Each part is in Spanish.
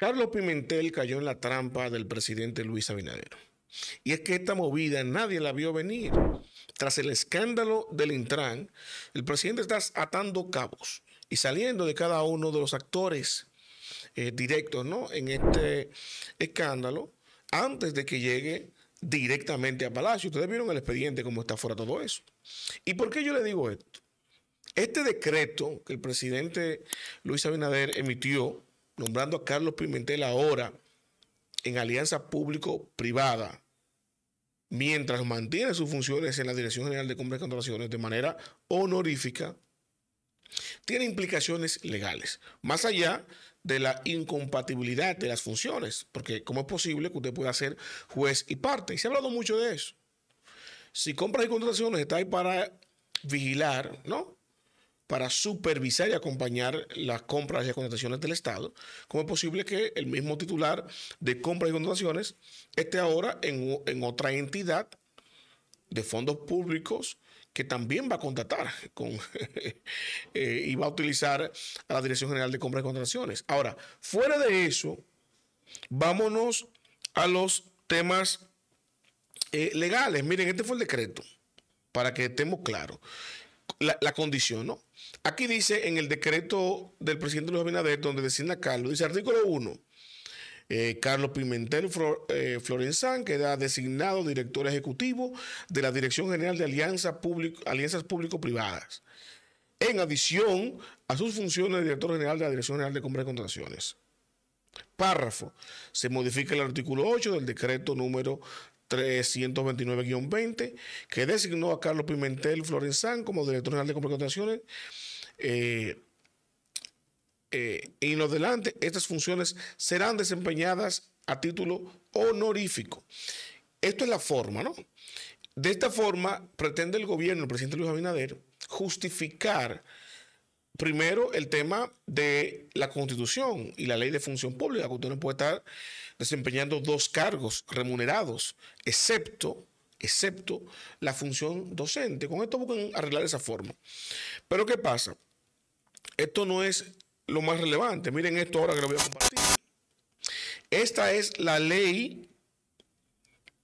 Carlos Pimentel cayó en la trampa del presidente Luis Abinader. Y es que esta movida nadie la vio venir. Tras el escándalo del Intran, el presidente está atando cabos y saliendo de cada uno de los actores eh, directos ¿no? en este escándalo antes de que llegue directamente a Palacio. Ustedes vieron el expediente, cómo está fuera todo eso. ¿Y por qué yo le digo esto? Este decreto que el presidente Luis Abinader emitió nombrando a Carlos Pimentel ahora en alianza público-privada, mientras mantiene sus funciones en la Dirección General de Compras y Contrataciones de manera honorífica, tiene implicaciones legales, más allá de la incompatibilidad de las funciones, porque ¿cómo es posible que usted pueda ser juez y parte? Y se ha hablado mucho de eso. Si compras y contrataciones está ahí para vigilar, ¿no? para supervisar y acompañar las compras y las contrataciones del Estado, ¿cómo es posible que el mismo titular de compras y contrataciones esté ahora en, otra entidad de fondos públicos que también va a contratar eh, y va a utilizar a la Dirección General de Compras y Contrataciones? Ahora, fuera de eso, vámonos a los temas eh, legales. Miren, este fue el decreto, para que estemos claros la, condición, ¿no? Aquí dice en el decreto del presidente Luis Abinader, donde designa a Carlos, dice artículo 1, eh, Carlos Pimentel eh, Florenzán queda designado director ejecutivo de la Dirección General de Alianzas Público-Privadas, en adición a sus funciones de director general de la Dirección General de Compras y Contrataciones. Párrafo. Se modifica el artículo 8 del decreto número 329-20, que designó a Carlos Pimentel Florenzán como director general de contrataciones Eh, y eh, en lo delante, estas funciones serán desempeñadas a título honorífico. Esto es la forma, ¿no? De esta forma, pretende el gobierno, el presidente Luis Abinader, justificar primero el tema de la constitución y la ley de función pública, que usted no puede estar desempeñando dos cargos remunerados, excepto excepto la función docente. Con esto buscan arreglar esa forma. Pero ¿qué pasa? Esto no es lo más relevante. Miren esto ahora que lo voy a compartir. Esta es la ley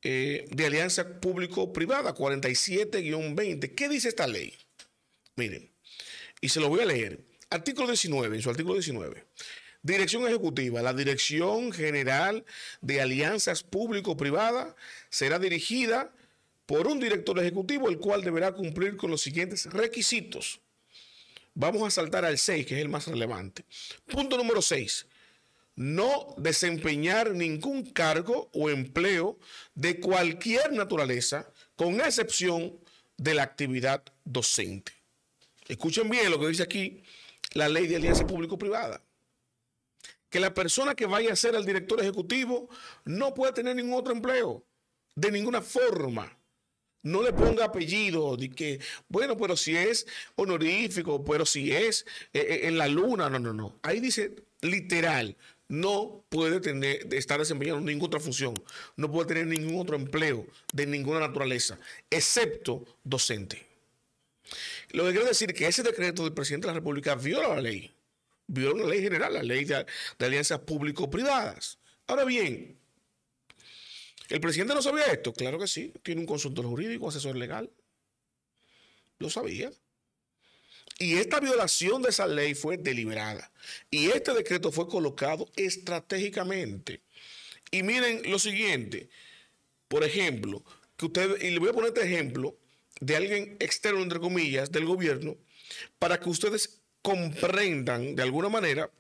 eh, de alianza público-privada 47-20. ¿Qué dice esta ley? Miren, y se lo voy a leer. Artículo 19, en su artículo 19. Dirección Ejecutiva. La Dirección General de Alianzas público privada será dirigida por un director ejecutivo, el cual deberá cumplir con los siguientes requisitos. Vamos a saltar al 6, que es el más relevante. Punto número 6. No desempeñar ningún cargo o empleo de cualquier naturaleza, con excepción de la actividad docente. Escuchen bien lo que dice aquí la ley de alianza público-privada. Que la persona que vaya a ser el director ejecutivo no pueda tener ningún otro empleo, de ninguna forma. No le ponga apellido, de que, bueno, pero si es honorífico, pero si es eh, eh, en la luna, no, no, no. Ahí dice literal, no puede tener, estar desempeñando ninguna otra función, no puede tener ningún otro empleo de ninguna naturaleza, excepto docente. Lo que quiero decir es que ese decreto del presidente de la República viola la ley, viola la ley general, la ley de, alianzas público-privadas. Ahora bien, ¿el presidente no sabía esto? Claro que sí, tiene un consultor jurídico, asesor legal. Lo sabía. Y esta violación de esa ley fue deliberada. Y este decreto fue colocado estratégicamente. Y miren lo siguiente. Por ejemplo, que usted, y le voy a poner este ejemplo de alguien externo, entre comillas, del gobierno, para que ustedes comprendan de alguna manera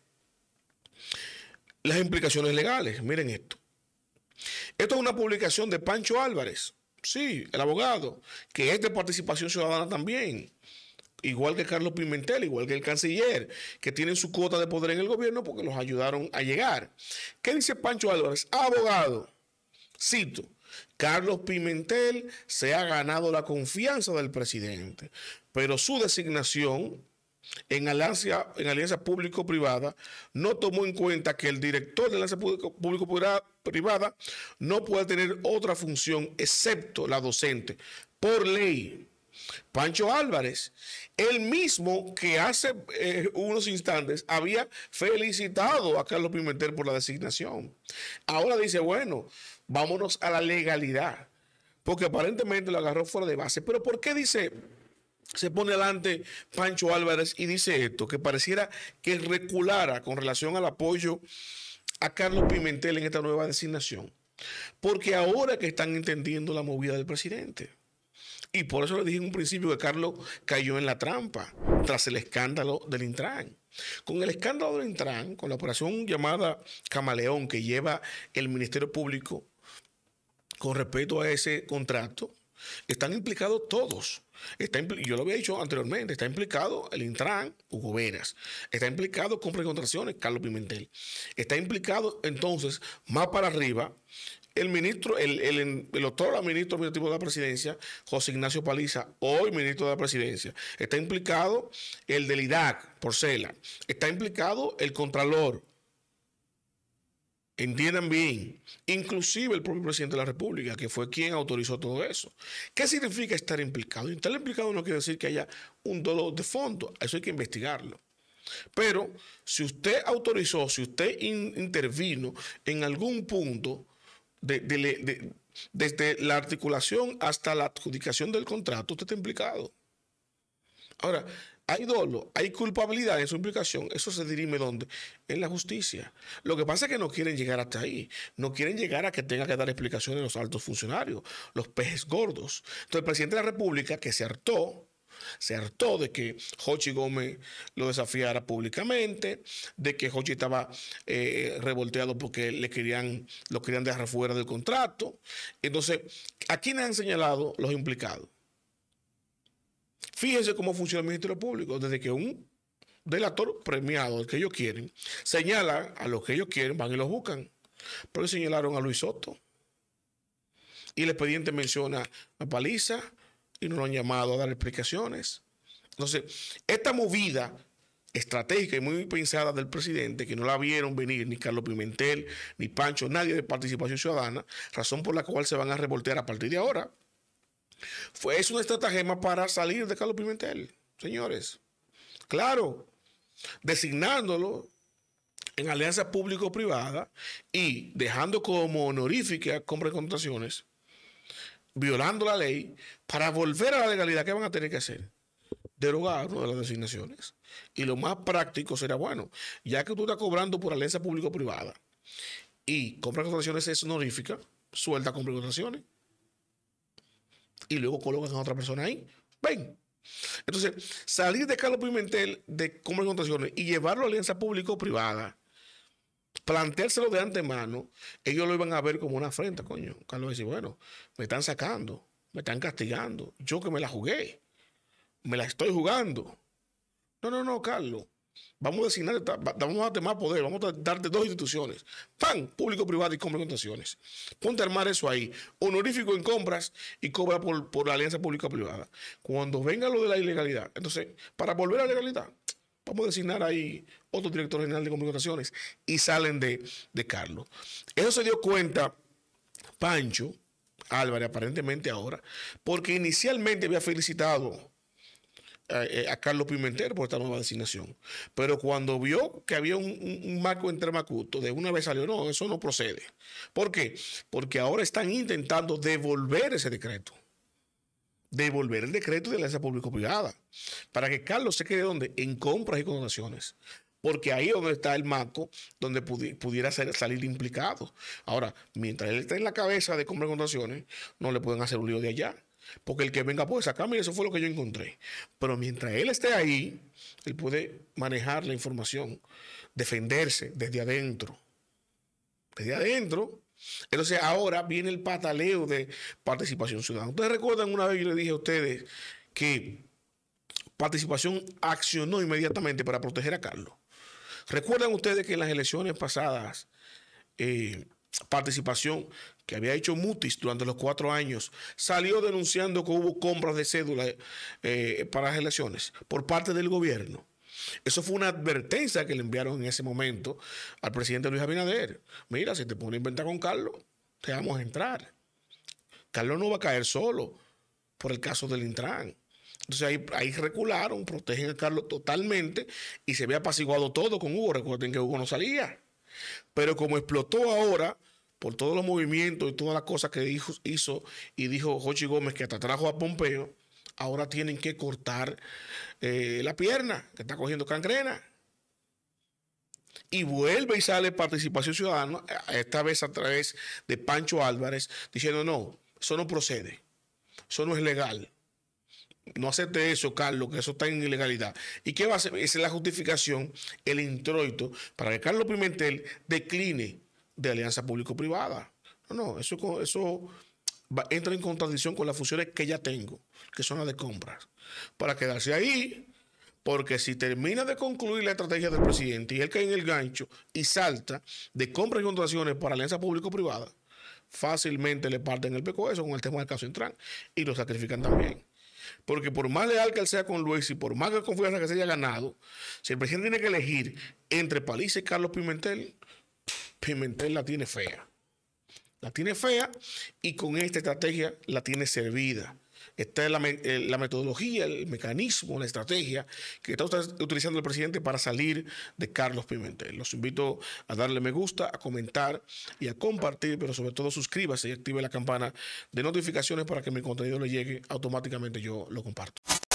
las implicaciones legales. Miren esto. Esto es una publicación de Pancho Álvarez, sí, el abogado, que es de participación ciudadana también, igual que Carlos Pimentel, igual que el canciller, que tienen su cuota de poder en el gobierno porque los ayudaron a llegar. ¿Qué dice Pancho Álvarez? Abogado, cito, Carlos Pimentel se ha ganado la confianza del presidente, pero su designación en alianza, en alianza público-privada no tomó en cuenta que el director de alianza público-privada no puede tener otra función excepto la docente, por ley. Pancho Álvarez, el mismo que hace eh, unos instantes había felicitado a Carlos Pimentel por la designación. Ahora dice, bueno, vámonos a la legalidad, porque aparentemente lo agarró fuera de base. Pero ¿por qué dice se pone delante Pancho Álvarez y dice esto, que pareciera que reculara con relación al apoyo a Carlos Pimentel en esta nueva designación, porque ahora que están entendiendo la movida del presidente. Y por eso le dije en un principio que Carlos cayó en la trampa tras el escándalo del Intran. Con el escándalo del Intran, con la operación llamada Camaleón que lleva el Ministerio Público con respecto a ese contrato, están implicados todos. yo lo había dicho anteriormente, está implicado el Intran, Hugo Venas, Está implicado Compra y Contracciones, Carlos Pimentel. Está implicado entonces, más para arriba, el ministro, el, el, el ministro administrativo de la presidencia, José Ignacio Paliza, hoy ministro de la presidencia, está implicado el del IDAC, Porcela, está implicado el Contralor. Entiendan bien, inclusive el propio presidente de la República, que fue quien autorizó todo eso. ¿Qué significa estar implicado? Estar implicado no quiere decir que haya un dolor de fondo, eso hay que investigarlo. Pero si usted autorizó, si usted intervino en algún punto, desde la articulación hasta la adjudicación del contrato, usted está implicado. Ahora, hay dolo, hay culpabilidad en su implicación, eso se dirime ¿dónde? En la justicia. Lo que pasa es que no quieren llegar hasta ahí, no quieren llegar a que tenga que dar explicaciones los altos funcionarios, los pejes gordos. Entonces el presidente de la República, que se hartó se hartó de que Jochi Gómez lo desafiara públicamente, de que Jochi estaba eh, revolteado porque le querían, lo querían dejar fuera del contrato. Entonces, ¿a quién han señalado los implicados? Fíjense cómo funciona el Ministerio Público. Desde que un delator premiado, el que ellos quieren, señala a los que ellos quieren, van y los buscan. pero señalaron a Luis Soto. Y el expediente menciona a Paliza, y no lo han llamado a dar explicaciones. Entonces, esta movida estratégica y muy pensada del presidente, que no la vieron venir ni Carlos Pimentel, ni Pancho, nadie de participación ciudadana, razón por la cual se van a revoltear a partir de ahora, fue, es una estratagema para salir de Carlos Pimentel, señores. Claro, designándolo en alianza público-privada y dejando como honorífica con contrataciones violando la ley, para volver a la legalidad, ¿qué van a tener que hacer? Derogar una de las designaciones. Y lo más práctico será, bueno, ya que tú estás cobrando por alianza público-privada y compra contrataciones es honorífica, suelta compra contrataciones y luego colocas a otra persona ahí. Ven. Entonces, salir de Carlos Pimentel de compra contrataciones y llevarlo a alianza público-privada planteárselo de antemano, ellos lo iban a ver como una afrenta, coño. Carlos dice, bueno, me están sacando, me están castigando. Yo que me la jugué, me la estoy jugando. No, no, no, Carlos. Vamos a designar, vamos a darte más poder, vamos a darte dos instituciones. PAN, público, privado y compra Ponte a armar eso ahí. Honorífico en compras y cobra por, por la alianza pública-privada. Cuando venga lo de la ilegalidad. Entonces, para volver a la legalidad, vamos a designar ahí otro director general de comunicaciones y salen de, Carlos. Eso se dio cuenta Pancho Álvarez, aparentemente ahora, porque inicialmente había felicitado eh, eh, a, Carlos Pimentel por esta nueva designación. Pero cuando vio que había un, un, marco entre Macuto, de una vez salió, no, eso no procede. ¿Por qué? Porque ahora están intentando devolver ese decreto devolver el decreto de la alianza público-privada para que Carlos se quede donde en compras y condonaciones. Porque ahí es donde está el marco donde pudiera salir implicado. Ahora, mientras él está en la cabeza de compras y condonaciones, no le pueden hacer un lío de allá. Porque el que venga puede sacarme... eso fue lo que yo encontré. Pero mientras él esté ahí, él puede manejar la información, defenderse desde adentro. Desde adentro, entonces ahora viene el pataleo de participación ciudadana. Ustedes recuerdan una vez yo le dije a ustedes que participación accionó inmediatamente para proteger a Carlos. Recuerdan ustedes que en las elecciones pasadas, eh, participación que había hecho Mutis durante los cuatro años, salió denunciando que hubo compras de cédula eh, para las elecciones por parte del gobierno. Eso fue una advertencia que le enviaron en ese momento al presidente Luis Abinader. Mira, si te pones a inventar con Carlos, te vamos a entrar. Carlos no va a caer solo por el caso del Intran. Entonces ahí, recularon, protegen a Carlos totalmente y se ve apaciguado todo con Hugo. Recuerden que Hugo no salía. Pero como explotó ahora por todos los movimientos y todas las cosas que dijo, hizo y dijo Jochi Gómez que hasta trajo a Pompeo, ahora tienen que cortar eh, la pierna, que está cogiendo cangrena. Y vuelve y sale participación ciudadana, eh, esta vez a través de Pancho Álvarez, diciendo, no, eso no procede, eso no es legal. No acepte eso, Carlos, que eso está en ilegalidad. ¿Y qué va a hacer? Esa es la justificación, el introito, para que Carlos Pimentel decline de alianza público-privada. No, no, eso, eso entra en contradicción con las funciones que ya tengo, que son las de compras, para quedarse ahí. Porque si termina de concluir la estrategia del presidente y él cae en el gancho y salta de compras y contrataciones para alianza público-privada, fácilmente le parten el peco eso con el tema del caso central y lo sacrifican también. Porque por más leal que él sea con Luis y por más confianza que se haya ganado, si el presidente tiene que elegir entre Paliza y Carlos Pimentel, Pimentel la tiene fea la tiene fea y con esta estrategia la tiene servida. Esta es la, eh, metodología, el mecanismo, la estrategia que está utilizando el presidente para salir de Carlos Pimentel. Los invito a darle me gusta, a comentar y a compartir, pero sobre todo suscríbase y active la campana de notificaciones para que mi contenido le llegue automáticamente. Yo lo comparto.